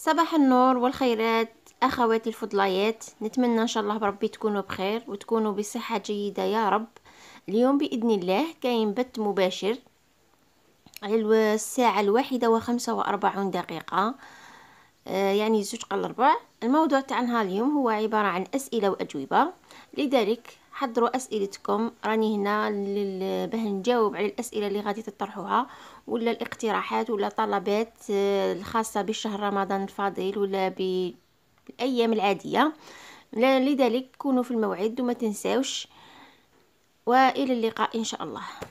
صباح النور والخيرات اخواتي الفضلايات نتمنى ان شاء الله بربي تكونوا بخير وتكونوا بصحه جيده يا رب اليوم باذن الله كاين بث مباشر على الساعه الواحدة وخمسة وأربعون دقيقه آه، يعني زوج قل الربع الموضوع تاع نهار اليوم هو عبارة عن أسئلة وأجوبة لذلك حضروا أسئلتكم راني هنا باه نجاوب على الأسئلة اللي غادي تطرحوها ولا الاقتراحات ولا طلبات آه، الخاصة بشهر رمضان الفاضل ولا بالأيام العادية لذلك كونوا في الموعد وما تنساوش وإلى اللقاء إن شاء الله